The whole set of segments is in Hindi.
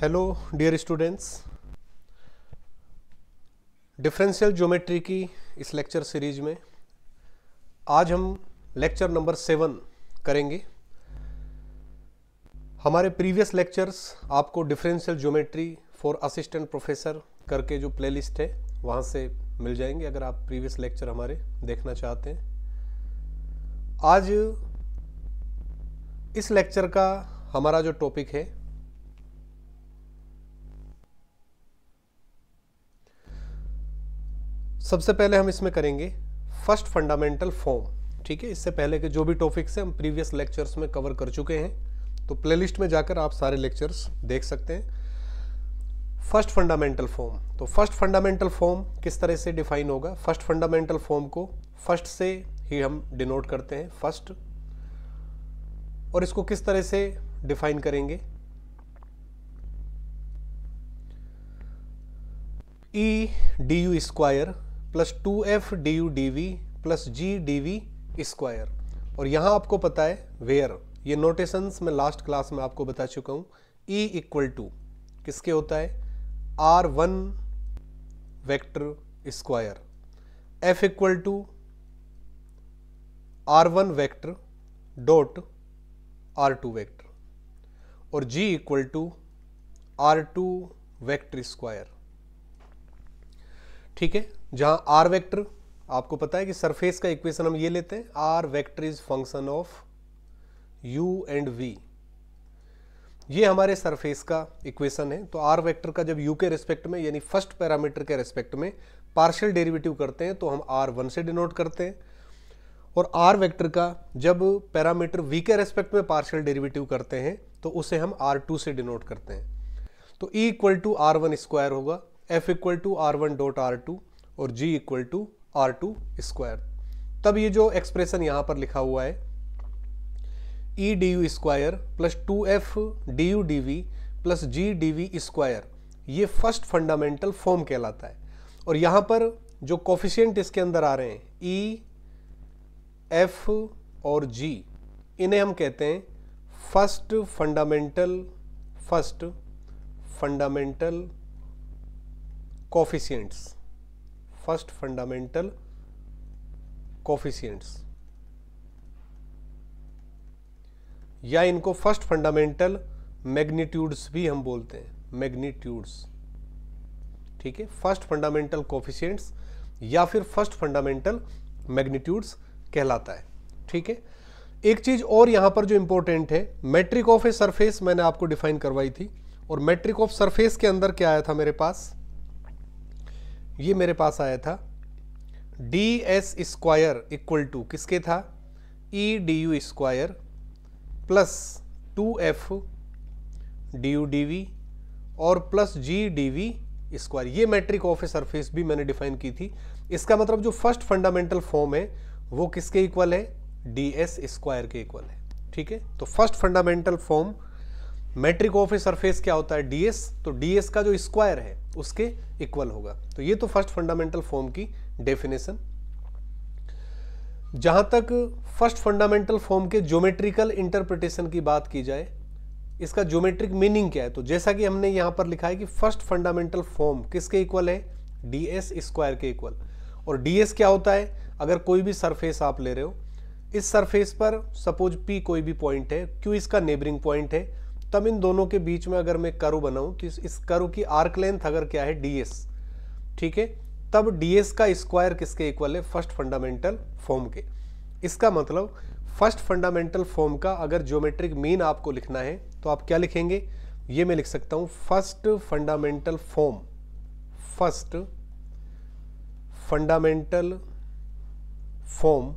Hello dear students differential geometry की इस लेक्चर सीरीज में आज हम लेक्चर नंबर सेवन करेंगे हमारे प्रीवियस लेक्चर्स आपको differential geometry for assistant professor करके जो प्लेलिस्ट है वहाँ से मिल जाएंगे अगर आप प्रीवियस लेक्चर हमारे देखना चाहते हैं आज इस लेक्चर का हमारा जो टॉपिक है सबसे पहले हम इसमें करेंगे फर्स्ट फंडामेंटल फॉर्म ठीक है इससे पहले के जो भी टॉपिक्स हैं हम प्रीवियस लेक्चर्स में कवर कर चुके हैं तो प्लेलिस्ट में जाकर आप सारे लेक्चर्स देख सकते हैं फर्स्ट फंडामेंटल फॉर्म तो फर्स्ट फंडामेंटल फॉर्म किस तरह से डिफाइन होगा फर्स्ट फंडामेंटल फॉर्म को फर्स्ट से ही हम डिनोट करते हैं फर्स्ट और इसको किस तरह से डिफाइन करेंगे E D U square plus two F D U D V plus G D V square और यहाँ आपको पता है वेयर ये नोटेशंस मैं लास्ट क्लास में आपको बता चुका हूँ ई इक्वल टू किसके होता है R one vector square F equal to R one vector dot R two vector और G equal to R two vector square ठीक है जहां आर वेक्टर आपको पता है कि सरफेस का इक्वेशन हम ये लेते हैं R vector is function of U and V ये हमारे सरफेस का इक्वेशन है तो आर वेक्टर का जब यू के रिस्पेक्ट में यानी फर्स्ट पैरामीटर के रिस्पेक्ट में पार्शियल डेरिवेटिव करते हैं तो हम आर वन से डिनोट करते हैं और आर वेक्टर का जब पैरामीटर वी के रेस्पेक्ट में पार्शियल डेरिवेटिव करते हैं तो उसे हम आर टू से डिनोट करते हैं तो E equal to R one square होगा F equal to R one dot R two और G equal to R two square तब ये जो एक्सप्रेशन यहां पर लिखा हुआ है E D U square plus two F D U D V plus G D V square ये फर्स्ट फंडामेंटल फॉर्म कहलाता है और यहां पर जो कॉफिशियंट इसके अंदर आ रहे हैं ई e, एफ और जी इन्हें हम कहते हैं first fundamental first fundamental coefficients first fundamental coefficients या इनको फर्स्ट फंडामेंटल मैग्नीट्यूड्स भी हम बोलते हैं मैग्नीट्यूड्स ठीक है फर्स्ट फंडामेंटल कोफिशियंट्स या फिर फर्स्ट फंडामेंटल मैग्नीट्यूड्स कहलाता है ठीक है एक चीज और यहां पर जो इंपॉर्टेंट है मैट्रिक ऑफ ए सरफेस मैंने आपको डिफाइन करवाई थी और मैट्रिक ऑफ सरफेस के अंदर क्या आया था मेरे पास ये मेरे पास आया था D S square equal to किसके था E D U square plus two F D U D V और plus G D V square ये मैट्रिक ऑफ ए सरफेस भी मैंने डिफाइन की थी इसका मतलब जो फर्स्ट फंडामेंटल फॉर्म है वो किसके इक्वल है डी एस स्क्वायर के इक्वल है ठीक है तो first fundamental form metric of a surface क्या होता है डीएस तो डीएस का जो स्क्वायर है उसके इक्वल होगा तो ये तो फर्स्ट फंडामेंटल फॉर्म की डेफिनेशन जहां तक फर्स्ट फंडामेंटल फॉर्म के ज्योमेट्रिकल इंटरप्रिटेशन की बात की जाए इसका ज्योमेट्रिक मीनिंग क्या है तो जैसा कि हमने यहां पर लिखा है कि फर्स्ट फंडामेंटल फॉर्म किसके इक्वल है डीएस स्क्वायर के इक्वल और डीएस क्या होता है अगर कोई भी सरफेस आप ले रहे हो इस सरफेस पर सपोज पी कोई भी पॉइंट है क्यू इसका नेबरिंग पॉइंट है तब इन दोनों के बीच में अगर मैं करू बनाऊं तो इस, इस कर्व की आर्क लेंथ अगर क्या है डीएस ठीक है तब डीएस का स्क्वायर किसके इक्वल है फर्स्ट फंडामेंटल फॉर्म के इसका मतलब फर्स्ट फंडामेंटल फॉर्म का अगर ज्योमेट्रिक मीन आपको लिखना है तो आप क्या लिखेंगे ये मैं लिख सकता हूं first fundamental form first fundamental form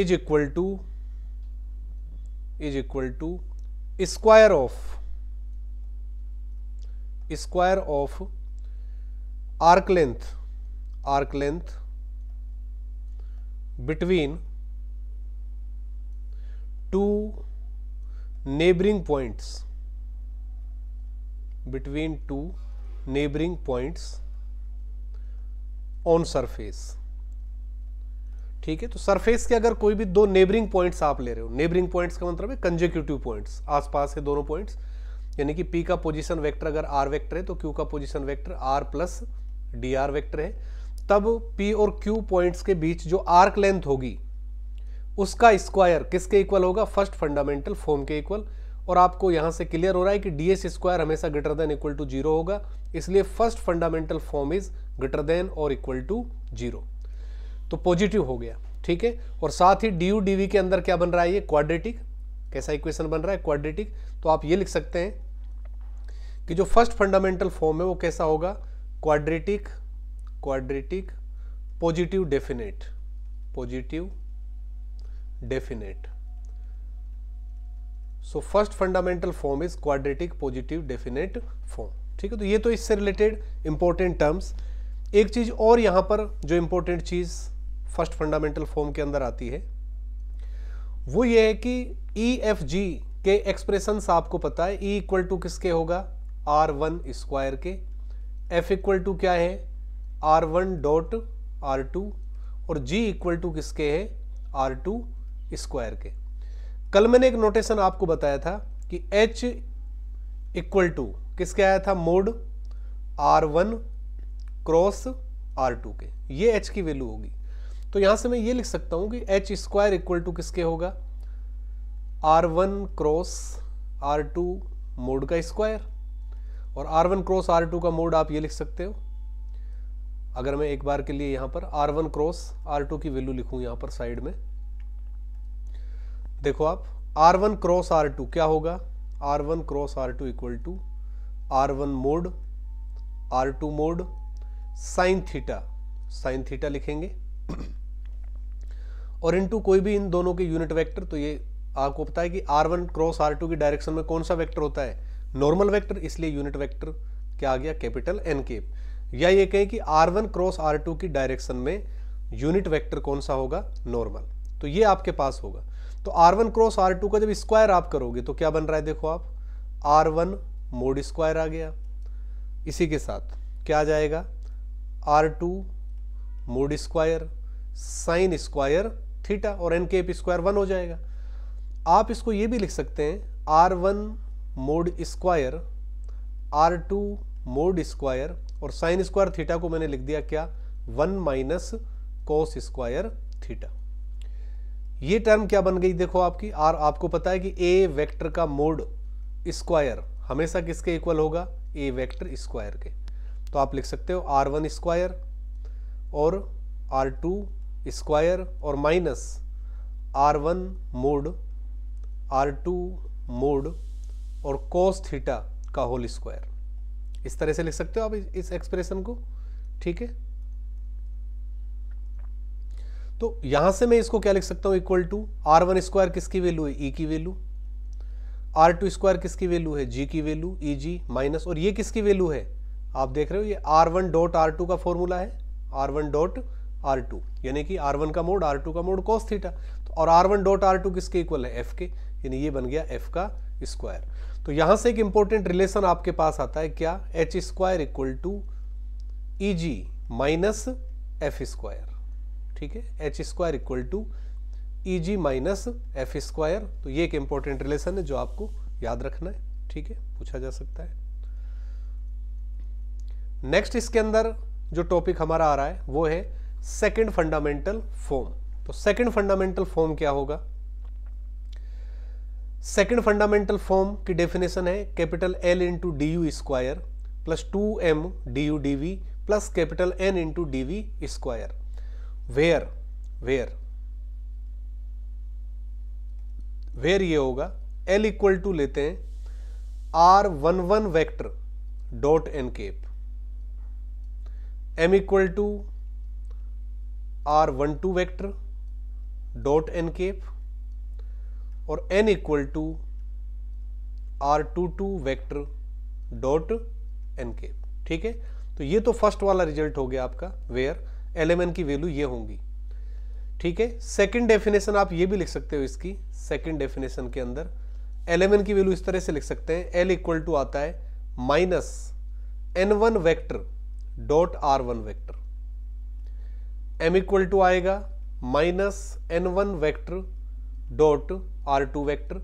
is equal to is equal to square of square of arc length arc length between two neighboring points between two neighboring points on surface ठीक है तो सरफेस के अगर कोई भी दो नेबरिंग पॉइंट्स आप ले रहे हो नेबरिंग पॉइंट्स का मतलब है कंजेक्यूटिव पॉइंट्स आसपास है दोनों पॉइंट्स यानी कि पी का पोजीशन वेक्टर अगर आर वेक्टर है तो क्यू का position vector R plus D R vector है तब पी और क्यू पॉइंट्स के बीच जो आर्क लेंथ होगी उसका स्क्वायर किसके इक्वल होगा फर्स्ट फंडामेंटल फॉर्म के इक्वल और आपको यहाँ से क्लियर हो रहा है कि डी एस स्क्वायर हमेशा greater than equal to zero होगा इसलिए first fundamental form is greater than और इक्वल टू जीरो तो पॉजिटिव हो गया ठीक है और साथ ही डी यू डी वी के अंदर क्या बन रहा है ये क्वाड्रेटिक कैसा इक्वेशन बन रहा है क्वाड्रेटिक तो आप ये लिख सकते हैं कि जो फर्स्ट फंडामेंटल फॉर्म है वो कैसा होगा quadratic quadratic positive definite positive definite so first fundamental form is quadratic positive definite form ठीक है तो ये तो इससे रिलेटेड इंपॉर्टेंट टर्म्स एक चीज और यहां पर जो इंपॉर्टेंट चीज़ फर्स्ट फंडामेंटल फॉर्म के अंदर आती है वो ये है कि ई एफ जी के एक्सप्रेशन आपको पता है ई इक्वल टू किसके होगा आर वन स्क्वायर के एफ इक्वल टू क्या है R one dot R two और जी इक्वल टू किसके है आर टू स्क्वायर के कल मैंने एक नोटेशन आपको बताया था कि एच इक्वल टू किसके आया था mod R one cross R two के ये एच की वैल्यू होगी तो यहां से मैं ये लिख सकता हूं कि एच स्क्वायर इक्वल टू किसके होगा R one cross R two mod का स्क्वायर और R one cross R two का मोड आप ये लिख सकते हो अगर मैं एक बार के लिए यहां पर R one cross R two की वैल्यू लिखूं यहां पर साइड में देखो आप R one cross R two क्या होगा R one cross R two equal to R one mod R two mod sine theta sine theta लिखेंगे और इनटू कोई भी इन दोनों के यूनिट वेक्टर तो ये आपको पता है कि R one cross R two की डायरेक्शन में कौन सा वेक्टर होता है नॉर्मल वेक्टर इसलिए यूनिट वेक्टर क्या आ गया कैपिटल एन के या ये कहें कि R one cross R two की डायरेक्शन में यूनिट वेक्टर कौन सा होगा नॉर्मल तो ये आपके पास होगा तो R one cross R two का जब स्क्वायर आप करोगे तो क्या बन रहा है देखो आप आर वन मोड स्क्वायर आ गया इसी के साथ क्या आ जाएगा R two mod square sine square theta और एन के एप स्क्वायर वन हो जाएगा आप इसको ये भी लिख सकते हैं R one mod square R two mod square और साइन स्क्वायर थीटा को मैंने लिख दिया क्या one minus cos square theta ये टर्म क्या बन गई देखो आपकी आर आपको पता है कि ए वेक्टर का मोड स्क्वायर हमेशा किसके इक्वल होगा ए वेक्टर स्क्वायर के तो आप लिख सकते हो आर वन स्क्वायर और आर टू स्क्वायर और minus R one mod R two mod और कोस थीटा का होल स्क्वायर इस तरह से लिख सकते हो आप इस एक्सप्रेशन को ठीक है तो यहां से मैं इसको क्या लिख सकता हूं equal to R one square किसकी वैल्यू है ई e की वैल्यू आर टू स्क्वायर किसकी वैल्यू है जी की वैल्यू ई जी माइनस और ये किसकी वैल्यू है आप देख रहे हो ये R one dot R two का फॉर्मूला है R one dot R two यानी कि आर वन का मोड आर टू का मोड कोस थीटा तो और R one dot R two किसके इक्वल है एफ के यानी ये बन गया एफ का स्क्वायर तो यहां से एक इंपॉर्टेंट रिलेशन आपके पास आता है क्या H square equal to E G minus F square ठीक है H square equal to E G minus F square तो ये एक इंपॉर्टेंट रिलेशन है जो आपको याद रखना है ठीक है पूछा जा सकता है नेक्स्ट इसके अंदर जो टॉपिक हमारा आ रहा है वो है सेकंड फंडामेंटल फॉर्म तो सेकंड फंडामेंटल फॉर्म क्या होगा सेकंड फंडामेंटल फॉर्म की डेफिनेशन है capital L into D U square plus two M D U D V plus capital N into D V square where where where ये होगा एल इक्वल टू लेते हैं R one one vector dot N cap M equal to R one two vector dot N cap और N equal to R two two vector dot N cap ठीक है तो ये तो फर्स्ट वाला रिजल्ट हो गया आपका वेयर एल की वैल्यू ये होंगी ठीक है सेकंड डेफिनेशन आप ये भी लिख सकते हो इसकी सेकंड डेफिनेशन के अंदर एल की वैल्यू इस तरह से लिख सकते हैं एल इक्वल टू आता है minus N one vector dot R one vector M equal to आएगा minus N one vector dot R two vector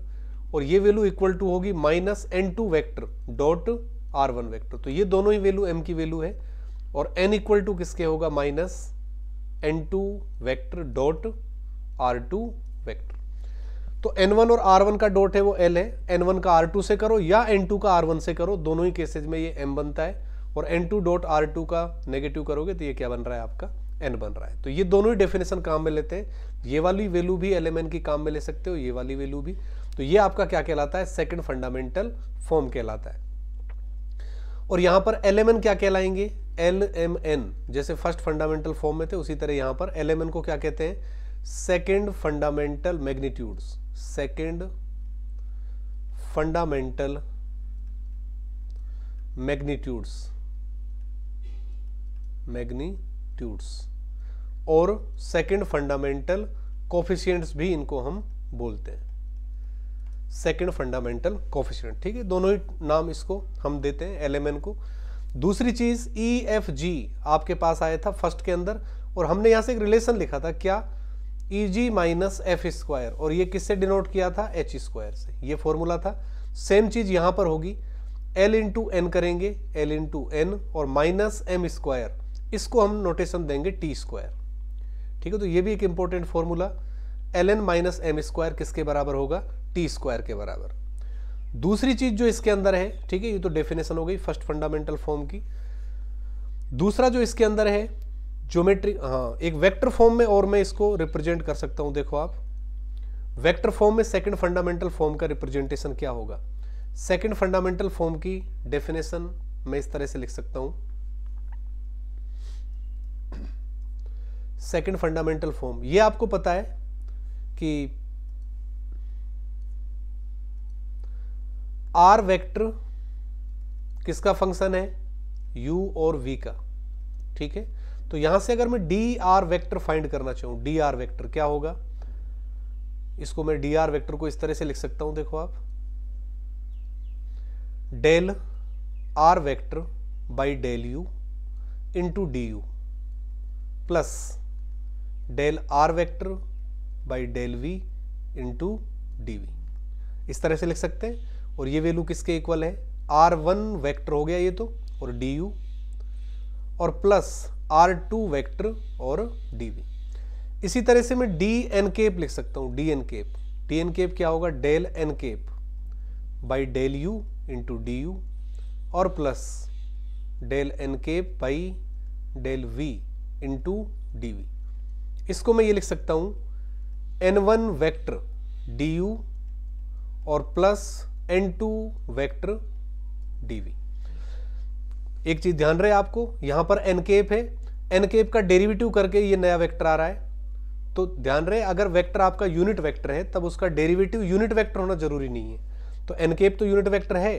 और ये वैल्यू इक्वल टू होगी minus N two vector dot R one vector तो ये दोनों ही वैल्यू एम की वैल्यू है और एन इक्वल टू किसके होगा minus N two vector dot R two vector तो N1 और R1 का डॉट है वो L है N1 का R2 से करो या N2 का R1 से करो दोनों ही केसेज में ये M बनता है और N two dot R two का नेगेटिव करोगे तो ये क्या बन रहा है आपका एन बन रहा है तो ये दोनों ही डेफिनेशन काम में लेते हैं ये वाली वैल्यू भी एल की काम में ले सकते हो ये वाली वैल्यू भी तो ये आपका क्या कहलाता है सेकंड फंडामेंटल फॉर्म कहलाता है और यहां पर एल क्या कहलाएंगे एल एम एन जैसे फर्स्ट फंडामेंटल फॉर्म में थे उसी तरह यहां पर एल को क्या कहते हैं second fundamental magnitude second fundamental magnitudes magni magnitudes और सेकंड फंडामेंटल कोफिशियंट्स भी इनको हम बोलते हैं सेकंड फंडामेंटल कोफिशियंट ठीक है दोनों ही नाम इसको हम देते हैं एलएमएन को दूसरी चीज ई e एफ जी आपके पास आया था फर्स्ट के अंदर और हमने यहां से एक रिलेशन लिखा था क्या E G minus F square और ये किससे डिनोट किया था एच स्क्वायर से ये फॉर्मूला था सेम चीज यहां पर होगी एल इंटू एन करेंगे एल इंटू एन और माइनस एम स्क्वायर इसको हम नोटेशन देंगे टी स्क्वायर ठीक है तो ये भी एक important formula L N minus M square किसके बराबर होगा टी स्क्वायर के बराबर दूसरी चीज जो इसके अंदर है ठीक है ये तो डेफिनेशन हो गई फर्स्ट फंडामेंटल फॉर्म की दूसरा जो इसके अंदर है ज्योमेट्री हाँ एक वेक्टर फॉर्म में और मैं इसको रिप्रेजेंट कर सकता हूं देखो आप वेक्टर फॉर्म में सेकंड फंडामेंटल फॉर्म का रिप्रेजेंटेशन क्या होगा सेकंड फंडामेंटल फॉर्म की डेफिनेशन मैं इस तरह से लिख सकता हूं सेकंड फंडामेंटल फॉर्म ये आपको पता है कि आर वेक्टर किसका फंक्शन है यू और वी का ठीक है तो यहां से अगर मैं डी आर वैक्टर फाइंड करना चाहूं डी आर वैक्टर क्या होगा इसको मैं डी आर वैक्टर को इस तरह से लिख सकता हूं देखो आप del R vector by del U into D U plus del R vector by del V into D V इस तरह से लिख सकते हैं और ये वैल्यू किसके इक्वल है आर वन वैक्टर हो गया ये तो और डी यू और प्लस आर टू वैक्टर और डी वी इसी तरह से मैं डी एन केप लिख सकता हूँ D N cap D N cap क्या होगा del N cap by del U into D U और plus del N cap by del V into D V इसको मैं ये लिख सकता हूं N one vector D U और plus N two vector D V एक चीज ध्यान रहे आपको यहां पर एन केप है एन केप का डेरिवेटिव करके ये नया वेक्टर आ रहा है तो ध्यान रहे अगर वेक्टर आपका यूनिट वेक्टर है तब उसका डेरिवेटिव यूनिट वेक्टर होना जरूरी नहीं है तो एनकेप तो यूनिट वेक्टर है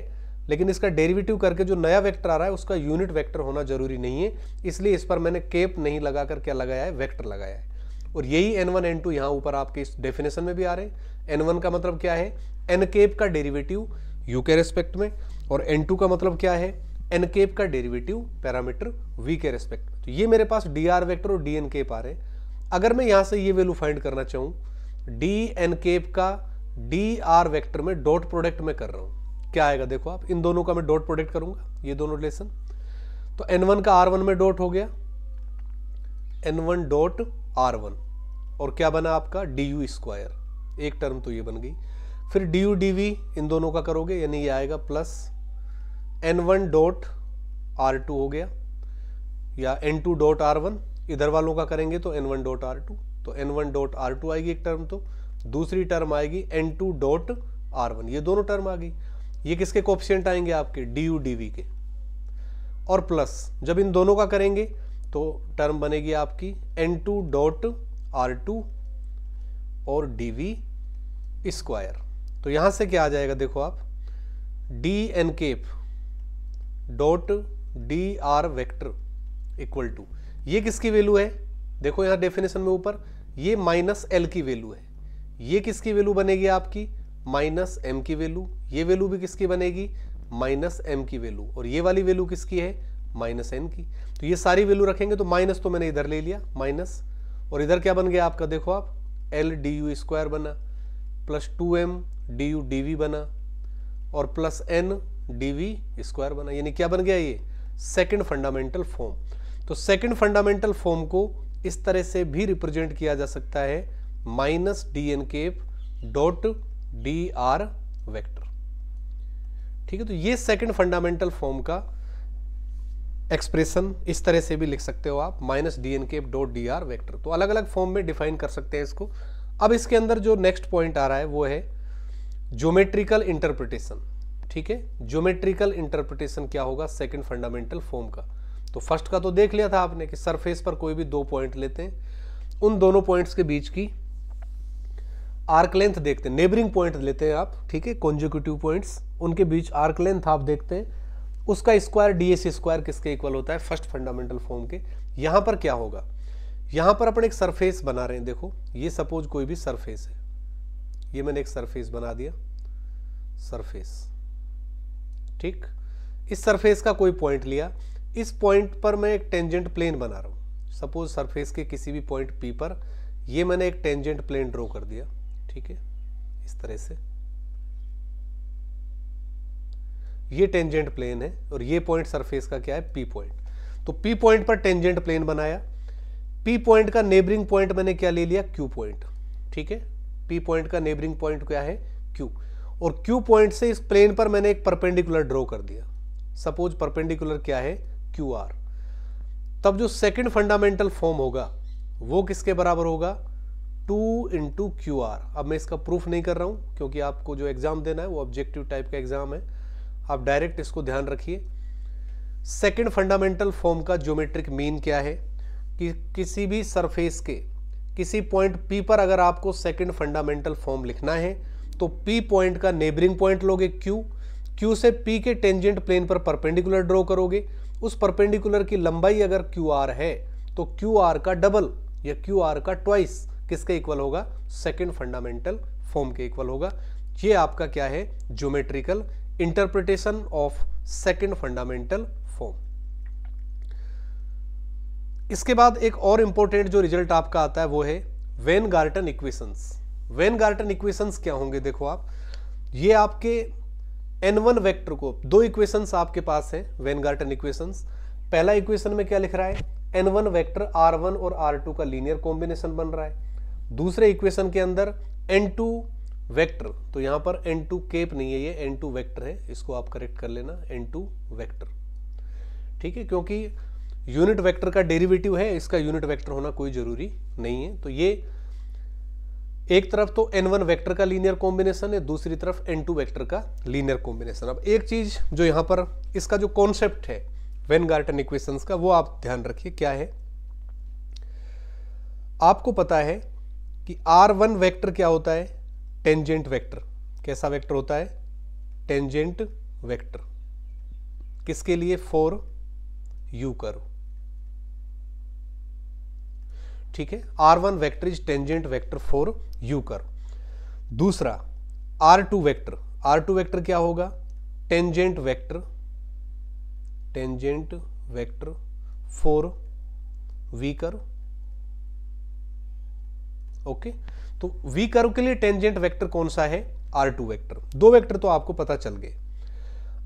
लेकिन इसका डेरिवेटिव करके जो नया वेक्टर आ रहा है उसका यूनिट वेक्टर होना जरूरी नहीं है इसलिए इस पर मैंने केप नहीं लगा कर क्या लगाया है वेक्टर लगाया है और यही एन वन एन टू यहाँ ऊपर आपके इस डेफिनेशन में भी आ रहे हैं एन वन का मतलब क्या है एन केप का डेरिवेटिव यू के रेस्पेक्ट में और एन टू का मतलब क्या है एन केप का डेरिवेटिव पैरामीटर वी के रेस्पेक्ट में तो ये मेरे पास डी आर वैक्टर और डी एन केप आ रहे हैं अगर मैं यहाँ से ये वैल्यू फाइंड करना चाहूँ डी एन केप का डी आर वैक्टर में डॉट प्रोडक्ट में कर रहा हूँ क्या आएगा देखो आप इन दोनों का मैं डॉट प्रोडक्ट करूंगा ये दोनों रिलेशन तो एन वन का आर वन में डॉट हो गया N one dot R one और क्या बना आपका डी यू स्क्वायर एक टर्म तो ये बन गई फिर डी यू डी वी इन दोनों का करोगे यानी ये आएगा plus N one dot R two हो गया या N two dot R one इधर वालों का करेंगे तो N one dot R two तो N one dot R two आएगी एक टर्म तो दूसरी टर्म आएगी N two dot R one ये दोनों टर्म आ गई ये किसके कोप्शियंट आएंगे आपके डी यू डी वी के और प्लस जब इन दोनों का करेंगे तो टर्म बनेगी आपकी N two dot R two और डी वी स्क्वायर तो यहां से क्या आ जाएगा देखो आप D N cap dot D R vector equal to ये किसकी वैल्यू है देखो यहां डेफिनेशन में ऊपर ये माइनस एल की वैल्यू है ये किसकी वैल्यू बनेगी आपकी माइनस एम की वैल्यू ये वैल्यू भी किसकी बनेगी माइनस एम की वैल्यू और ये वाली वैल्यू किसकी है माइनस एन की तो ये सारी वैल्यू रखेंगे तो माइनस तो मैंने इधर ले लिया माइनस और इधर क्या बन गया आपका देखो आप एल डी यू स्क्वायर बना plus two M D U D V बना और plus N D V square बना यानी क्या बन गया ये सेकंड फंडामेंटल फॉर्म तो सेकंड फंडामेंटल फॉर्म को इस तरह से भी रिप्रेजेंट किया जा सकता है माइनस डी एन के डॉट डी आर वेक्टर ठीक है तो ये सेकंड फंडामेंटल फॉर्म का एक्सप्रेशन इस तरह से भी लिख सकते हो आप माइनस डी एन के डॉट डी आर वैक्टर तो अलग अलग फॉर्म में डिफाइन कर सकते हैं इसको अब इसके अंदर जो नेक्स्ट पॉइंट आ रहा है वो है ज्योमेट्रिकल इंटरप्रिटेशन ठीक है ज्योमेट्रिकल इंटरप्रिटेशन क्या होगा सेकंड फंडामेंटल फॉर्म का तो फर्स्ट का तो देख लिया था आपने कि सरफेस पर कोई भी दो पॉइंट लेते हैं उन दोनों पॉइंट्स के बीच की आर्क लेंथ देखते हैं नेबरिंग पॉइंट लेते हैं आप ठीक है कॉन्जिक्यूटिव पॉइंट्स उनके बीच आर्क लेंथ आप देखते हैं उसका स्क्वायर डी एस स्क्वायर किसके इक्वल होता है फर्स्ट फंडामेंटल फॉर्म के यहां पर क्या होगा यहां पर अपन एक सरफेस बना रहे हैं देखो ये सपोज कोई भी सरफेस है ये मैंने एक सरफेस बना दिया सरफेस ठीक इस सरफेस का कोई पॉइंट लिया इस पॉइंट पर मैं एक टेंजेंट प्लेन बना रहा हूँ सपोज सरफेस के किसी भी पॉइंट पी पर ये मैंने एक टेंजेंट प्लेन ड्रॉ कर दिया ठीक है इस तरह से ये टेंजेंट प्लेन है और ये पॉइंट सरफेस का क्या है पी पॉइंट तो पी पॉइंट पर टेंजेंट प्लेन बनाया पी पॉइंट का नेबरिंग पॉइंट मैंने क्या ले लिया क्यू पॉइंट ठीक है पी पॉइंट का नेबरिंग पॉइंट क्या है क्यू और क्यू पॉइंट से इस प्लेन पर मैंने एक परपेंडिकुलर ड्रॉ कर दिया सपोज परपेंडिकुलर क्या है क्यू आर तब जो सेकेंड फंडामेंटल फॉर्म होगा वो किसके बराबर होगा टू इंटू क्यू आर अब मैं इसका प्रूफ नहीं कर रहा हूं क्योंकि आपको जो एग्ज़ाम देना है वो ऑब्जेक्टिव टाइप का एग्ज़ाम है आप डायरेक्ट इसको ध्यान रखिए सेकंड फंडामेंटल फॉर्म का ज्योमेट्रिक मीन क्या है कि किसी भी सरफेस के किसी पॉइंट पी पर अगर आपको सेकंड फंडामेंटल फॉर्म लिखना है तो पी पॉइंट का नेबरिंग पॉइंट लोगे क्यू क्यू से पी के टेंजेंट प्लेन पर परपेंडिकुलर ड्रॉ करोगे उस परपेंडिकुलर की लंबाई अगर क्यू आर है तो क्यू आर का डबल या क्यू आर का ट्वाइस किसके इक्वल होगा सेकंड फंडामेंटल फॉर्म के इक्वल होगा ये आपका क्या है geometrical interpretation of second fundamental form इसके बाद एक और इंपॉर्टेंट जो रिजल्ट आपका आता है वो है Weingarten equations Weingarten equations क्या होंगे देखो आप ये आपके एन वन वैक्टर को दो इक्वेशंस आपके पास है वेन गार्टन इक्वेशंस पहला इक्वेशन में क्या लिख रहा है N one vector R one और आर टू का लीनियर कॉम्बिनेशन बन रहा है दूसरे इक्वेशन के अंदर एन टू वेक्टर तो यहां पर एन टू केप नहीं है ये एन टू वैक्टर है इसको आप करेक्ट कर लेना एन टू वैक्टर ठीक है क्योंकि यूनिट वेक्टर का डेरिवेटिव है इसका यूनिट वेक्टर होना कोई जरूरी नहीं है तो ये एक तरफ तो एन वन वैक्टर का लीनियर कॉम्बिनेशन है दूसरी तरफ एन टू वैक्टर का लीनियर कॉम्बिनेशन अब एक चीज जो यहां पर इसका जो कॉन्सेप्ट है वेन गार्टन इक्वेशन का वो आप ध्यान रखिए क्या है आपको पता है कि आर वन वैक्टर क्या होता है टेंजेंट वेक्टर कैसा वेक्टर होता है टेंजेंट वेक्टर किसके लिए फॉर यू कर ठीक है R one vector is tangent vector for U कर दूसरा R two vector R two vector क्या होगा tangent vector tangent vector for V कर ओके okay? तो वी कर्व के लिए टेंजेंट वेक्टर कौन सा है आर टू वैक्टर दो वेक्टर तो आपको पता चल गए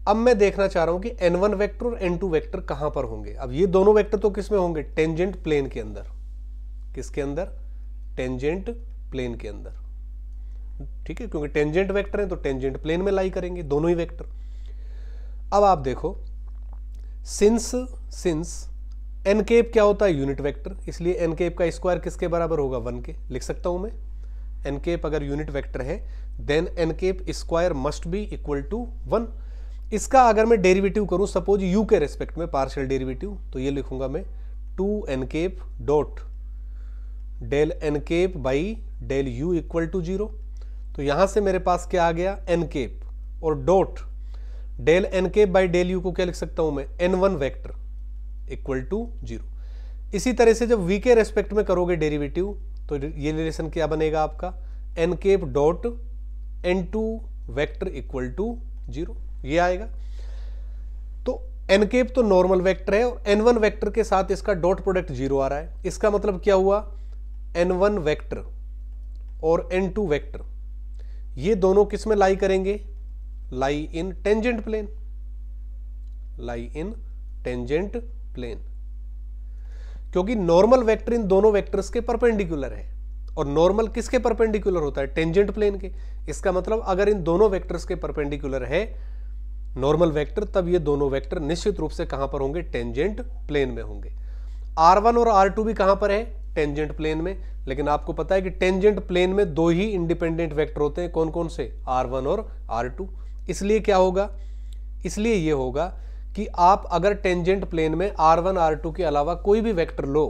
अब मैं देखना चाह रहा हूं कि एन वन वैक्टर और एन टू वैक्टर कहां पर होंगे अब ये दोनों वैक्टर तो किसमें होंगे टेंजेंट प्लेन के अंदर किसके अंदर टेंजेंट प्लेन के अंदर ठीक है क्योंकि टेंजेंट वेक्टर है तो टेंजेंट प्लेन में लाई करेंगे दोनों ही वेक्टर अब आप देखो सिंस सिंस एनकेप क्या होता है यूनिट वेक्टर इसलिए एनकेप का स्क्वायर किसके बराबर होगा वन के लिख सकता हूं मैं एनकेप अगर यूनिट वेक्टर है then N cap square must be equal to one इसका अगर मैं डेरिवेटिव करूं सपोज यू के रेस्पेक्ट में पार्शियल डेरिवेटिव तो ये लिखूंगा मैं two N cap dot del N cap by del U equal to zero तो यहां से मेरे पास क्या आ गया एनकेप और dot del N cap by del U को क्या लिख सकता हूं मैं N one vector equal to zero इसी तरह से जब वी के रेस्पेक्ट में करोगे डेरिवेटिव तो ये रिलेशन क्या बनेगा आपका N cap dot N two vector equal to zero ये आएगा तो एन केप तो नॉर्मल वेक्टर है और एन वन वैक्टर के साथ इसका डॉट प्रोडक्ट जीरो आ रहा है इसका मतलब क्या हुआ एन वन वैक्टर और एन टू वैक्टर ये दोनों किस में लाई करेंगे lie in tangent plane lie in tangent plane क्योंकि नॉर्मल वेक्टर इन दोनों वेक्टर्स के परपेंडिकुलर है और नॉर्मल किसके परपेंडिकुलर होता है टेंजेंट प्लेन के इसका मतलब अगर इन दोनों वेक्टर्स के परपेंडिकुलर है नॉर्मल वेक्टर तब ये दोनों वेक्टर निश्चित रूप से कहां पर होंगे टेंजेंट प्लेन में होंगे वन और टू भी कहां पर है टेंजेंट प्लेन में लेकिन आपको पता है कि टेंजेंट प्लेन में दो ही इंडिपेंडेंट वेक्टर होते हैं कौन कौन से वन और टू इसलिए क्या होगा इसलिए यह होगा कि आप अगर टेंजेंट प्लेन में आर वन आर टू के अलावा कोई भी वेक्टर लो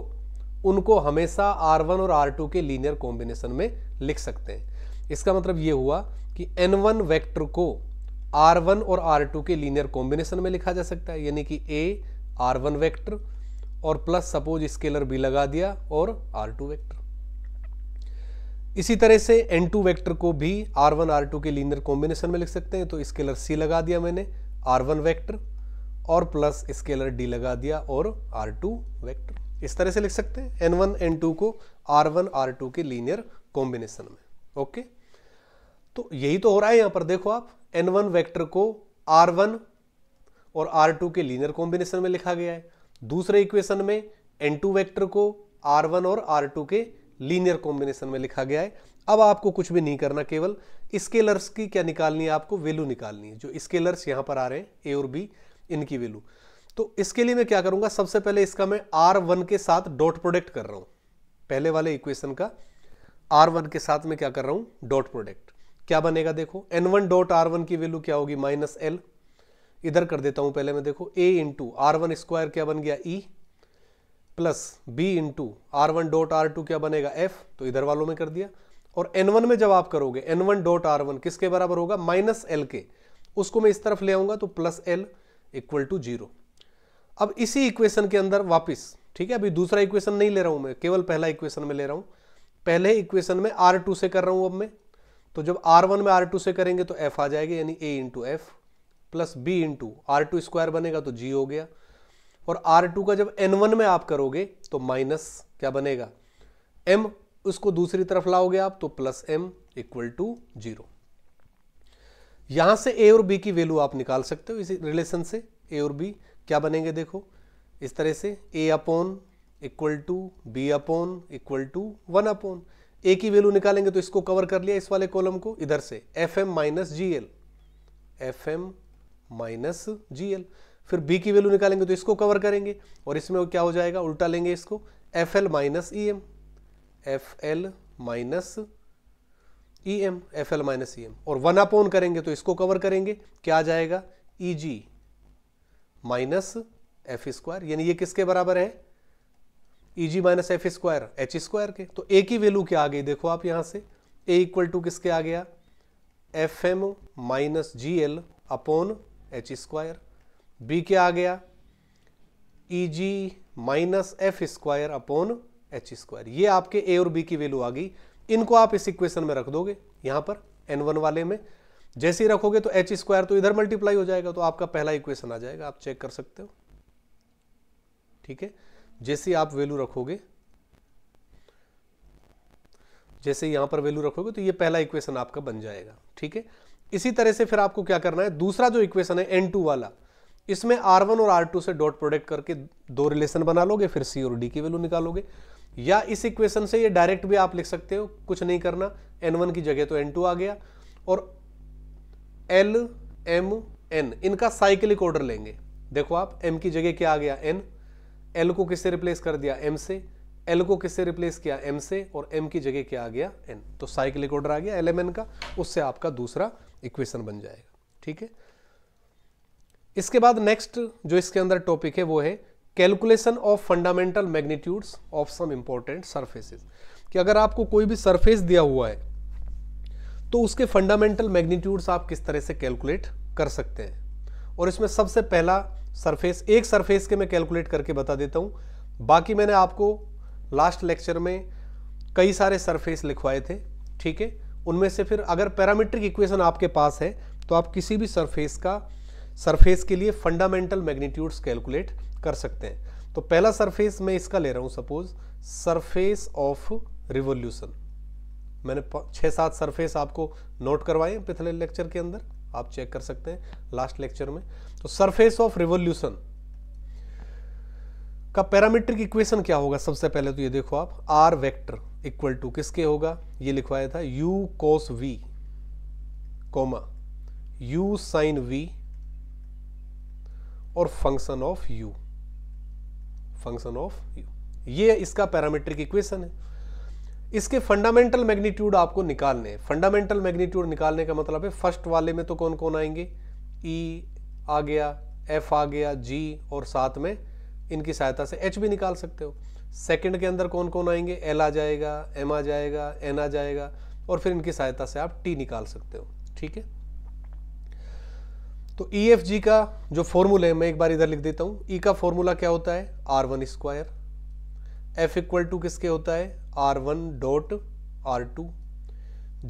उनको हमेशा आर वन और आर टू के लीनियर कॉम्बिनेशन में लिख सकते हैं इसका मतलब ये हुआ कि एन वन वैक्टर को आर वन और आर टू के लीनियर कॉम्बिनेशन में लिखा जा सकता है यानी कि ए आर वन वैक्टर और प्लस सपोज स्केलर बी लगा दिया और आर टू वैक्टर इसी तरह से एन टू वैक्टर को भी आर वन आर टू के लीनियर कॉम्बिनेशन में लिख सकते हैं तो स्केलर सी लगा दिया मैंने आर वन वैक्टर और प्लस स्केलर डी लगा दिया और आर टू वैक्टर इस तरह से लिख सकते हैं n1 n2 को r1 r2 के लीनियर कॉम्बिनेशन में ओके तो यही तो हो रहा है यहां पर देखो आप n1 वेक्टर को r1 और r2 के लीनियर कॉम्बिनेशन में लिखा गया है दूसरे इक्वेशन में n2 वेक्टर को r1 और r2 के लीनियर कॉम्बिनेशन में लिखा गया है अब आपको कुछ भी नहीं करना केवल स्केलर्स की क्या निकालनी है आपको वैल्यू निकालनी है जो स्केलर्स यहां पर आ रहे हैं ए और बी इनकी वैल्यू तो इसके लिए मैं क्या करूंगा सबसे पहले इसका मैं आर वन के साथ डॉट प्रोडक्ट कर रहा हूं पहले वाले इक्वेशन का आर वन के साथ मैं क्या कर रहा हूं डॉट प्रोडक्ट क्या बनेगा देखो N one dot R one की वैल्यू क्या होगी माइनस एल इधर कर देता हूं पहले मैं देखो A into R one square क्या बन गया E e, plus B into R one dot R two क्या बनेगा एफ तो इधर वालों में कर दिया और एन वन में जब आप करोगे N one dot R one किसके बराबर होगा माइनस एल के उसको मैं इस तरफ ले आऊंगा तो plus L equal to zero अब इसी इक्वेशन के अंदर वापस ठीक है अभी दूसरा इक्वेशन नहीं ले रहा हूं मैं केवल पहला इक्वेशन में ले रहा हूं पहले इक्वेशन में आर टू से कर रहा हूं अब मैं तो जब आर वन में आर टू से करेंगे तो एफ आ जाएगी यानी A into F plus B into R two square बनेगा तो जी हो गया और आर टू का जब एन वन में आप करोगे तो माइनस क्या बनेगा एम उसको दूसरी तरफ लाओगे आप तो plus M equal to zero यहां से ए और बी की वैल्यू आप निकाल सकते हो इसी रिलेशन से ए और बी क्या बनेंगे देखो इस तरह से A upon equal to B upon equal to one upon A की वैल्यू निकालेंगे तो इसको कवर कर लिया इस वाले कॉलम को इधर से F M minus G L F M minus G L फिर बी की वैल्यू निकालेंगे तो इसको कवर करेंगे और इसमें क्या हो जाएगा उल्टा लेंगे इसको F L minus E M F L minus E M F L minus E M और वन अपोन करेंगे तो इसको कवर करेंगे क्या आ जाएगा E G minus F square यानी ये किसके बराबर है E G minus F square H square के तो ए की वैल्यू क्या आ गई देखो आप यहां से ए इक्वल टू किसके आ गया F M minus G L upon H square B क्या आ गया E G minus F square upon H square ये आपके ए और बी की वैल्यू आ गई इनको आप इस इक्वेशन में रख दोगे यहां पर एन वन वाले में जैसे ही रखोगे तो एच स्क्वायर तो इधर मल्टीप्लाई हो जाएगा तो आपका पहला इक्वेशन आ जाएगा आप चेक कर सकते हो ठीक है जैसे आप वैल्यू रखोगे जैसे यहां पर वैल्यू रखोगे तो ये पहला इक्वेशन आपका बन जाएगा ठीक है इसी तरह से फिर आपको क्या करना है दूसरा जो इक्वेशन है एन टू वाला इसमें आर वन और आर टू से डॉट प्रोडक्ट करके दो रिलेशन बना लोगे फिर सी और डी की वैल्यू निकालोगे या इस इक्वेशन से ये डायरेक्ट भी आप लिख सकते हो कुछ नहीं करना एन वन की जगह तो एन टू आ गया और एल एम एन इनका साइकिलिक ऑर्डर लेंगे देखो आप एम की जगह क्या आ गया एन एल को किससे रिप्लेस कर दिया एम से एल को किससे रिप्लेस किया एम से और एम की जगह क्या आ गया एन तो साइकिलिक ऑर्डर आ गया एल एम एन का उससे आपका दूसरा इक्वेशन बन जाएगा ठीक है इसके बाद नेक्स्ट जो इसके अंदर टॉपिक है वो है calculation of fundamental magnitudes of some important surfaces कि अगर आपको कोई भी सरफेस दिया हुआ है तो उसके फंडामेंटल मैग्नीट्यूड्स आप किस तरह से कैलकुलेट कर सकते हैं और इसमें सबसे पहला सरफेस एक सरफेस के मैं कैलकुलेट करके बता देता हूँ बाकी मैंने आपको लास्ट लेक्चर में कई सारे सरफेस लिखवाए थे ठीक है उनमें से फिर अगर पैरामीट्रिक इक्वेशन आपके पास है तो आप किसी भी सरफेस का सरफेस के लिए फंडामेंटल मैग्नीट्यूड्स कैलकुलेट कर सकते हैं तो पहला सरफेस मैं इसका ले रहा हूं सपोज सरफेस ऑफ रिवोल्यूशन मैंने छः सात सरफेस आपको नोट करवाए पिछले लेक्चर के अंदर आप चेक कर सकते हैं लास्ट लेक्चर में तो सरफेस ऑफ रिवोल्यूशन का पैरामीट्रिक इक्वेशन क्या होगा सबसे पहले तो ये देखो आप आर वेक्टर इक्वल टू किसके होगा ये लिखवाया था U cos V comma U sine V और function of U function of U ये इसका पैरामीट्रिक इक्वेशन है इसके फंडामेंटल मैग्नीट्यूड आपको निकालने हैं फंडामेंटल मैग्नीट्यूड निकालने का मतलब है फर्स्ट वाले में तो कौन कौन आएंगे ई e आ गया एफ आ गया जी और साथ में इनकी सहायता से एच भी निकाल सकते हो सेकंड के अंदर कौन कौन आएंगे एल आ जाएगा एम आ जाएगा एन आ जाएगा और फिर इनकी सहायता से आप टी निकाल सकते हो ठीक है तो ई एफ जी का जो फॉर्मूला है मैं एक बार इधर लिख देता हूँ ई e का फॉर्मूला क्या होता है R one square F equal to किसके होता है R one dot R two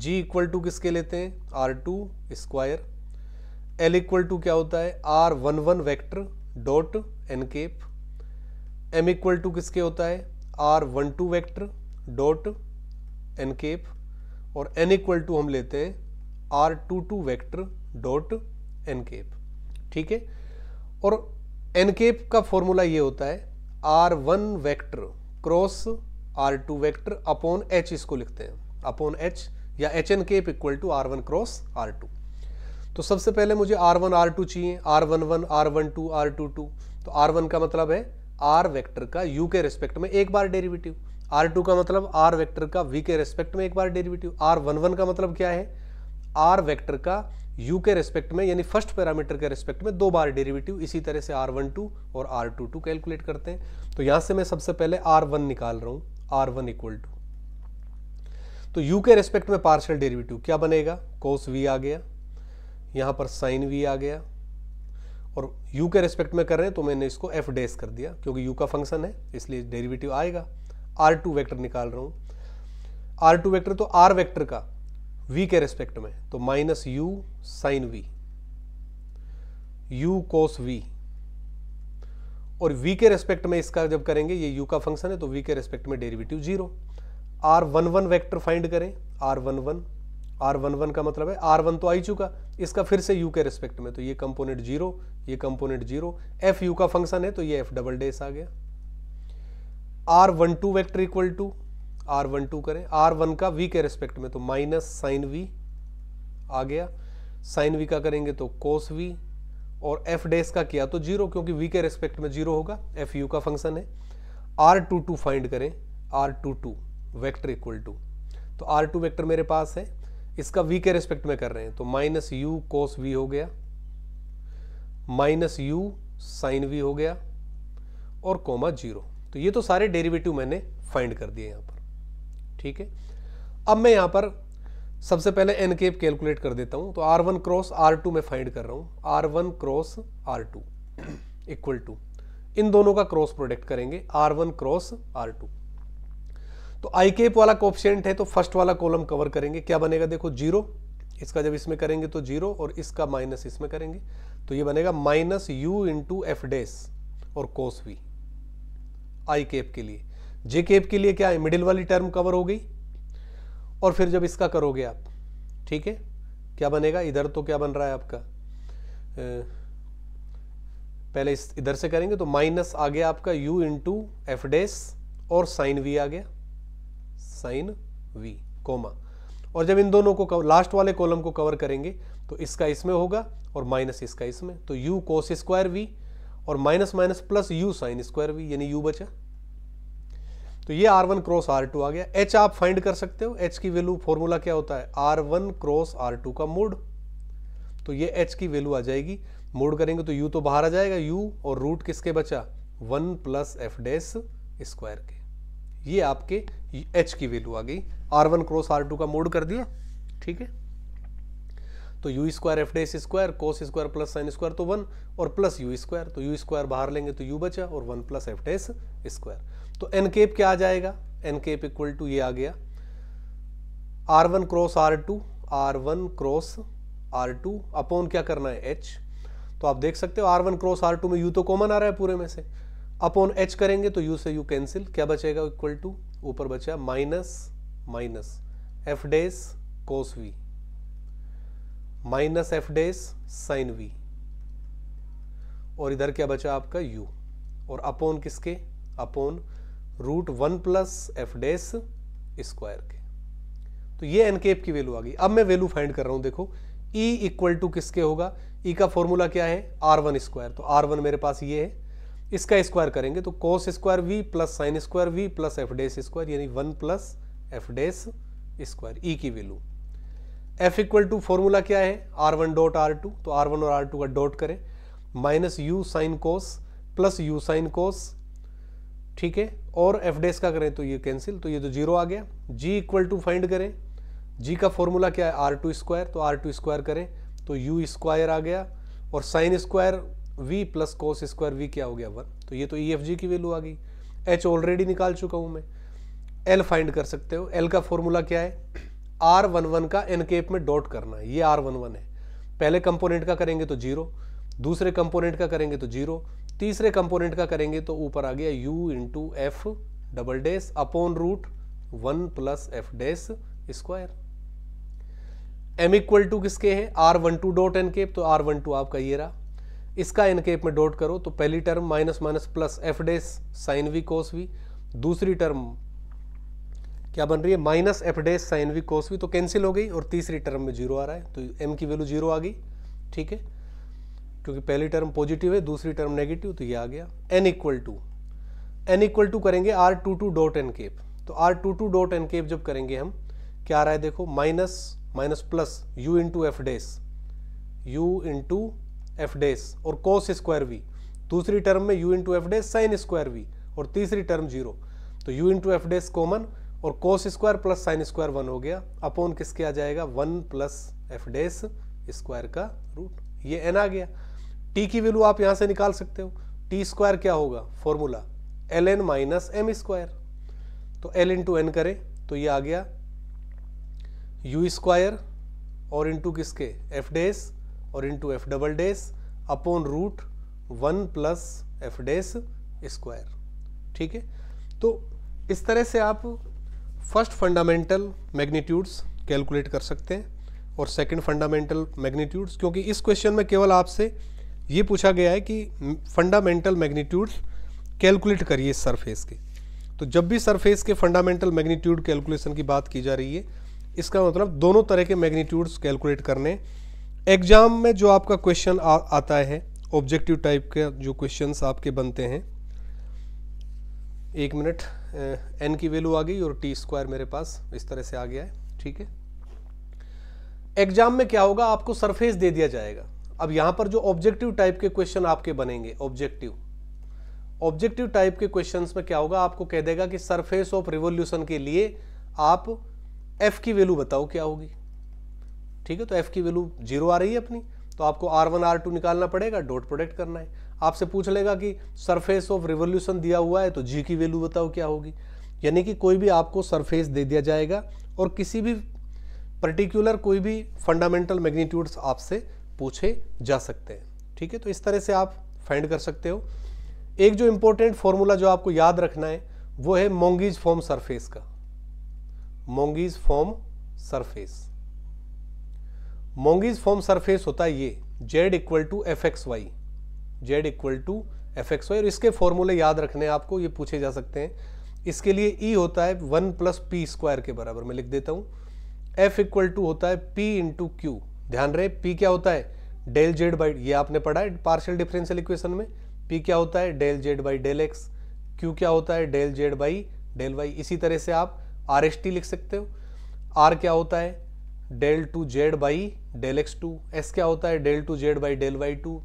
G equal to किसके लेते हैं R two square L equal to क्या होता है R one one vector dot N cap M equal to किसके होता है R one two vector dot N cap और एन इक्वल टू हम लेते हैं R two two vector dot N cap ठीक है और एनकेप का फॉर्मूला ये होता है R one vector cross R two vector upon H इसको लिखते हैं अपॉन एच या H N cap equal to R one cross R two तो सबसे पहले मुझे आर वन आर टू चाहिए R one one R one two R two two तो आर वन का मतलब है आर वेक्टर का यू के रेस्पेक्ट में एक बार डेरिवेटिव आर टू का मतलब आर वेक्टर का वी के रेस्पेक्ट में एक बार डेरिवेटिव आर वन वन का मतलब क्या है आर वेक्टर का U के रेस्पेक्ट में यानी फर्स्ट पैरामीटर के रेस्पेक्ट में दो बार डेरिवेटिव इसी तरह से आर वन टू और आर टू टू कैलकुलेट करते हैं तो यहां से मैं सबसे पहले आर वन निकाल रहा हूं आर वन इक्वल टू तो U के रेस्पेक्ट में पार्शियल डेरिवेटिव क्या बनेगा कोस V आ गया यहां पर साइन V आ गया और U के रेस्पेक्ट में कर रहे हैं तो मैंने इसको एफ डैश कर दिया क्योंकि यू का फंक्शन है इसलिए डेरिवेटिव आएगा आर टू वैक्टर निकाल रहा हूँ आर टू वैक्टर तो आर वैक्टर का वी के रेस्पेक्ट में तो minus U sine V U cos V और वी के रेस्पेक्ट में इसका जब करेंगे ये u का फंक्शन है तो v के रेस्पेक्ट में derivative zero R one one vector find करें R one one R one one का मतलब है आर वन तो आई चुका इसका फिर से यू के रेस्पेक्ट में तो ये कंपोनेंट जीरो ये कंपोनेंट जीरो एफ यू का फंक्शन है तो ये एफ डबल डेस आ गया R one two vector equal to R one two करें आर वन का वी के रेस्पेक्ट में तो माइनस साइन वी आ गया साइन वी का करेंगे तो कोस वी और एफ डेस का किया तो जीरो क्योंकि वी के रेस्पेक्ट में जीरो होगा एफ यू का फंक्शन है आर टू टू फाइंड करें R two two vector equal to तो आर टू वैक्टर मेरे पास है इसका वी के रेस्पेक्ट में कर रहे हैं तो माइनस यू कोस वी हो गया माइनस यू साइन वी हो गया और कोमा जीरो तो ये तो सारे डेरिवेटिव मैंने फाइंड कर दिए यहाँ पर ठीक है अब मैं यहाँ पर सबसे पहले एन केप कैलकुलेट कर देता हूँ तो R one cross R two मैं फाइंड कर रहा हूँ R one cross R two equal to इन दोनों का क्रॉस प्रोडक्ट करेंगे R one cross R two तो आई केप वाला कोप्शेंट है तो फर्स्ट वाला कॉलम कवर करेंगे क्या बनेगा देखो जीरो इसका जब इसमें करेंगे तो जीरो और इसका माइनस इसमें करेंगे तो ये बनेगा minus U into F dash और कोस वी आई केप के लिए जेके के लिए क्या है मिडिल वाली टर्म कवर हो गई और फिर जब इसका करोगे आप ठीक है क्या बनेगा इधर तो क्या बन रहा है आपका पहले इस इधर से करेंगे तो माइनस आ गया आपका यू इन एफ और साइन वी आ गया साइन वी कोमा और जब इन दोनों को कवर लास्ट वाले कॉलम को कवर करेंगे तो इसका इसमें होगा और माइनस इसका इसमें तो यू कोस स्क्वायर वी और minus minus plus U sine square V यानी यू बचा तो ये R one cross R two आ गया एच आप फाइंड कर सकते हो एच की वैल्यू फॉर्मूला क्या होता है R1 वन क्रॉस आर का मोड तो ये H की वैल्यू आ जाएगी मोड करेंगे तो यू तो बाहर आ जाएगा यू और रूट किसके बचा one plus F dash square के ये आपके एच की वैल्यू आ गई R one cross R two का मोड कर दिया ठीक है तो U square F dash square cos square plus sine square तो वन और प्लस यू स्क्वायर तो यू स्क्वायर बाहर लेंगे तो यू बचा और one plus F dash square तो एनकेप क्या आ जाएगा एनकेप इक्वल टू ये आ गया R one cross R two R one cross R two upon क्या करना है एच तो आप देख सकते हो R one cross R two में यू तो कॉमन आ रहा है पूरे में से अपॉन एच करेंगे तो यू से यू कैंसिल क्या बचेगा इक्वल टू ऊपर बचा minus minus F dash cos V minus F dash sine V और इधर क्या बचा आपका यू और अपोन किसके upon root one plus F dash square के तो ये एनकेप की वैल्यू आ गई अब मैं वैल्यू फाइंड कर रहा हूं देखो ई इक्वल टू किसके होगा ई e का फॉर्मूला क्या है आर वन स्क्वायर तो आर वन मेरे पास ये है इसका स्क्वायर करेंगे तो cos square V plus sine square V plus F dash square यानी one plus F dash square E की value F equal to formula क्या है R one dot R two तो आर वन और आर टू का डॉट करें minus U sine cos plus U sine cos ठीक है और एफ डेस का करें तो ये कैंसिल तो ये तो जीरो आ गया जी इक्वल टू फाइंड करें जी का फॉर्मूला क्या है आर टू स्क्वायर तो आर टू स्क्वायर करें तो यू स्क्वायर आ गया और sine square V plus cos square V क्या हो गया वन तो ये तो ई एफ जी की वैल्यू आ गई एच ऑलरेडी निकाल चुका हूँ मैं एल फाइंड कर सकते हो एल का फॉर्मूला क्या है आर वन वन का एन केप में डॉट करना है ये आर वन वन है पहले कंपोनेंट का करेंगे तो जीरो दूसरे कंपोनेंट का करेंगे तो जीरो तीसरे कंपोनेंट का करेंगे तो ऊपर आ गया u into F double dash upon root one plus F dash square M equal to किसके हैं R one two dot N cap तो आर वन टू आपका ये रहा इसका एनकेप में डॉट करो तो पहली term minus minus plus F dash sine V cos V दूसरी टर्म क्या बन रही है minus F dash sine V cos V तो कैंसिल हो गई और तीसरी टर्म में जीरो आ रहा है तो एम की वैल्यू जीरो आ गई ठीक है क्योंकि पहली टर्म पॉजिटिव है दूसरी टर्म नेगेटिव तो ये आ गया N equal to N equal to करेंगे R two two dot N cap तो R two two dot N cap जब करेंगे हम क्या आ रहा है देखो minus minus plus U into F dash U into F dash और कोस स्क्वायर वी दूसरी टर्म में U into F dash sine square V और तीसरी टर्म जीरो तो U into F dash common और cos square plus sine square one हो गया अपोन किसके आ जाएगा one plus F dash square का रूट ये एन आ गया टी की वैल्यू आप यहां से निकाल सकते हो टी स्क्वायर क्या होगा formula L N minus M square तो एल इंटू एन करें तो ये आ गया यू स्क्वायर और इंटू किसके एफ डेस और into F double dash upon root one plus F dash square ठीक है तो इस तरह से आप फर्स्ट फंडामेंटल मैग्नीट्यूड्स कैलकुलेट कर सकते हैं और सेकंड फंडामेंटल मैग्नीट्यूड्स क्योंकि इस क्वेश्चन में केवल आपसे ये पूछा गया है कि फंडामेंटल मैग्नीट्यूड्स कैलकुलेट करिए सरफेस के तो जब भी सरफेस के फंडामेंटल मैग्नीट्यूड कैलकुलेशन की बात की जा रही है इसका मतलब दोनों तरह के मैग्नीट्यूड्स कैलकुलेट करने एग्जाम में जो आपका क्वेश्चन आता है ऑब्जेक्टिव टाइप के जो क्वेश्चन आपके बनते हैं एक मिनट एन की वैल्यू आ गई और टी स्क्वायर मेरे पास इस तरह से आ गया है ठीक है एग्जाम में क्या होगा आपको सरफेस दे दिया जाएगा अब यहां पर जो ऑब्जेक्टिव टाइप के क्वेश्चन आपके बनेंगे ऑब्जेक्टिव ऑब्जेक्टिव टाइप के क्वेश्चन में क्या होगा आपको कह देगा कि सरफेस ऑफ रिवोल्यूशन के लिए आप एफ की वैल्यू बताओ क्या होगी ठीक है तो एफ की वैल्यू जीरो आ रही है अपनी तो आपको आर वन आर टू निकालना पड़ेगा डॉट प्रोडक्ट करना है आपसे पूछ लेगा कि सरफेस ऑफ रिवोल्यूशन दिया हुआ है तो जी की वैल्यू बताओ क्या होगी यानी कि कोई भी आपको सरफेस दे दिया जाएगा और किसी भी पर्टिकुलर कोई भी फंडामेंटल मैग्नीट्यूड्स आपसे पूछे जा सकते हैं ठीक है तो इस तरह से आप फाइंड कर सकते हो एक जो इंपॉर्टेंट फॉर्मूला जो आपको याद रखना है वो है मोंगीज फॉर्म सरफेस का Monge's form surface Monge's form surface होता है ये Z equal to F X Y Z equal to F X Y और इसके फॉर्मूले याद रखने आपको ये पूछे जा सकते हैं इसके लिए ई e होता है वन प्लस पी स्क्वायर के बराबर मैं लिख देता हूं एफ इक्वल टू होता है पी इंटू क्यू ध्यान रहे पी क्या होता है डेल जेड बाई ये आपने पढ़ा है पार्शियल डिफरेंशियल इक्वेशन में पी क्या होता है del Z by del X Q क्या होता है del Z by del Y इसी तरह से आप आर एस टी लिख सकते हो आर क्या होता है del two Z by del X two S क्या होता है del two Z by del Y two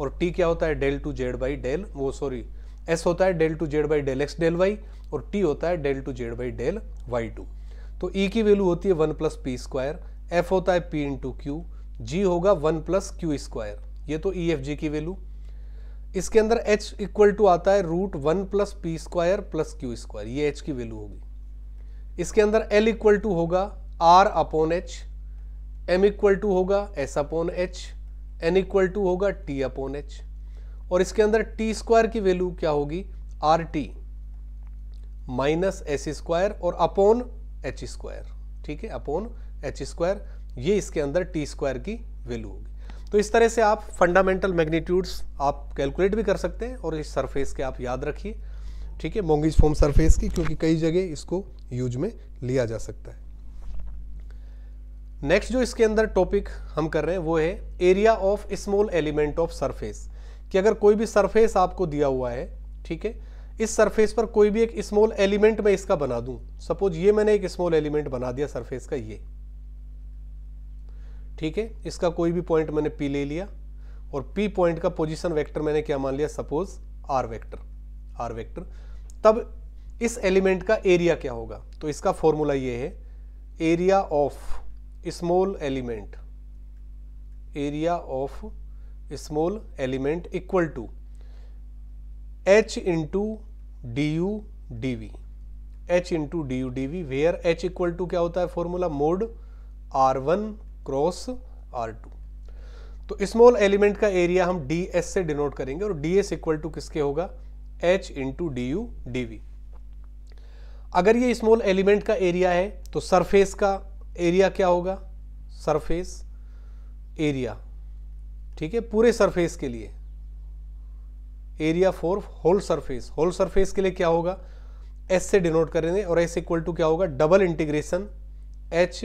और टी क्या होता है del two Z by del वो सॉरी एस होता है del two Z by del X del Y और टी होता है del two Z by del Y two तो ई e की वैल्यू होती है one plus P square F होता है पी इंटू क्यू जी होगा वन प्लस क्यू स्क्वायर ये तो ई एफ जी की वैल्यू इसके अंदर एच इक्वल टू आता है root one plus P square plus Q square ये एच की वैल्यू होगी इसके अंदर एल इक्वल टू होगा R upon H M equal to होगा S upon H N equal to होगा टी अपॉन एच और इसके अंदर टी स्क्वायर की वैल्यू क्या होगी R T minus S square और अपॉन एच स्क्वायर ठीक है अपॉन एच स्क्वायर ये इसके अंदर टी स्क्वायर की वैल्यू होगी तो इस तरह से आप फंडामेंटल मैग्नीट्यूड्स आप कैलकुलेट भी कर सकते हैं और इस सरफेस के आप याद रखिए ठीक है मोंगिज फॉर्म सरफेस की क्योंकि कई जगह इसको यूज में लिया जा सकता है नेक्स्ट जो इसके अंदर टॉपिक हम कर रहे हैं वो है area of small element of surface कि अगर कोई भी सरफेस आपको दिया हुआ है ठीक है इस सरफेस पर कोई भी एक स्मॉल एलिमेंट मैं इसका बना दूं सपोज ये मैंने एक स्मॉल एलिमेंट बना दिया सरफेस का ये ठीक है इसका कोई भी पॉइंट मैंने पी ले लिया और पी पॉइंट का पोजिशन वैक्टर मैंने क्या मान लिया suppose R vector R vector तब इस एलिमेंट का एरिया क्या होगा तो इसका फॉर्मूला ये है area of small element area of small element equal to H into D U D V H into D U D V where H equal to क्या होता है formula mod R one cross R two तो स्मॉल एलिमेंट का एरिया हम डी एस से डिनोट करेंगे और डी एस इक्वल टू किसके होगा H into D U D V अगर ये स्मॉल एलिमेंट का एरिया है तो सरफेस का एरिया क्या होगा सरफेस एरिया ठीक है पूरे सरफेस के लिए area for whole surface whole surface के लिए क्या होगा एस से डिनोट करेंगे और एस इक्वल टू क्या होगा double integration H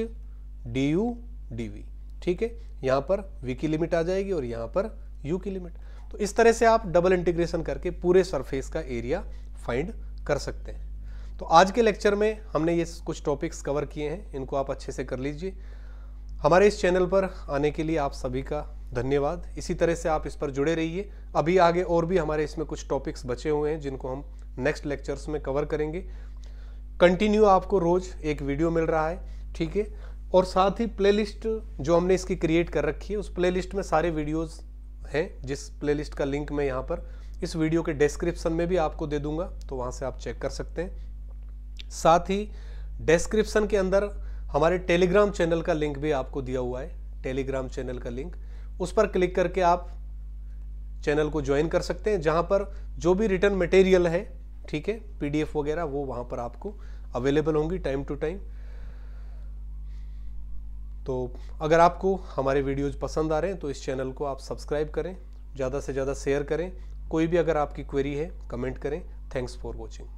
D U D V ठीक है यहाँ पर वी की लिमिट आ जाएगी और यहाँ पर यू की लिमिट तो इस तरह से आप डबल इंटीग्रेशन करके पूरे सरफेस का एरिया फाइंड कर सकते हैं तो आज के लेक्चर में हमने ये कुछ टॉपिक्स कवर किए हैं इनको आप अच्छे से कर लीजिए हमारे इस चैनल पर आने के लिए आप सभी का धन्यवाद इसी तरह से आप इस पर जुड़े रहिए अभी आगे और भी हमारे इसमें कुछ टॉपिक्स बचे हुए हैं जिनको हम नेक्स्ट लेक्चर्स में कवर करेंगे कंटिन्यू आपको रोज़ एक वीडियो मिल रहा है ठीक है और साथ ही प्लेलिस्ट जो हमने इसकी क्रिएट कर रखी है उस प्लेलिस्ट में सारे वीडियोस हैं जिस प्लेलिस्ट का लिंक मैं यहाँ पर इस वीडियो के डिस्क्रिप्शन में भी आपको दे दूंगा तो वहाँ से आप चेक कर सकते हैं साथ ही डिस्क्रिप्शन के अंदर हमारे टेलीग्राम चैनल का लिंक भी आपको दिया हुआ है टेलीग्राम चैनल का लिंक उस पर क्लिक करके आप चैनल को ज्वाइन कर सकते हैं जहाँ पर जो भी रिटर्न मटेरियल है ठीक है पीडीएफ वगैरह वो वहाँ पर आपको अवेलेबल होंगी टाइम टू टाइम तो अगर आपको हमारे वीडियोज पसंद आ रहे हैं तो इस चैनल को आप सब्सक्राइब करें ज़्यादा से ज़्यादा शेयर करें कोई भी अगर आपकी क्वेरी है कमेंट करें थैंक्स फॉर वॉचिंग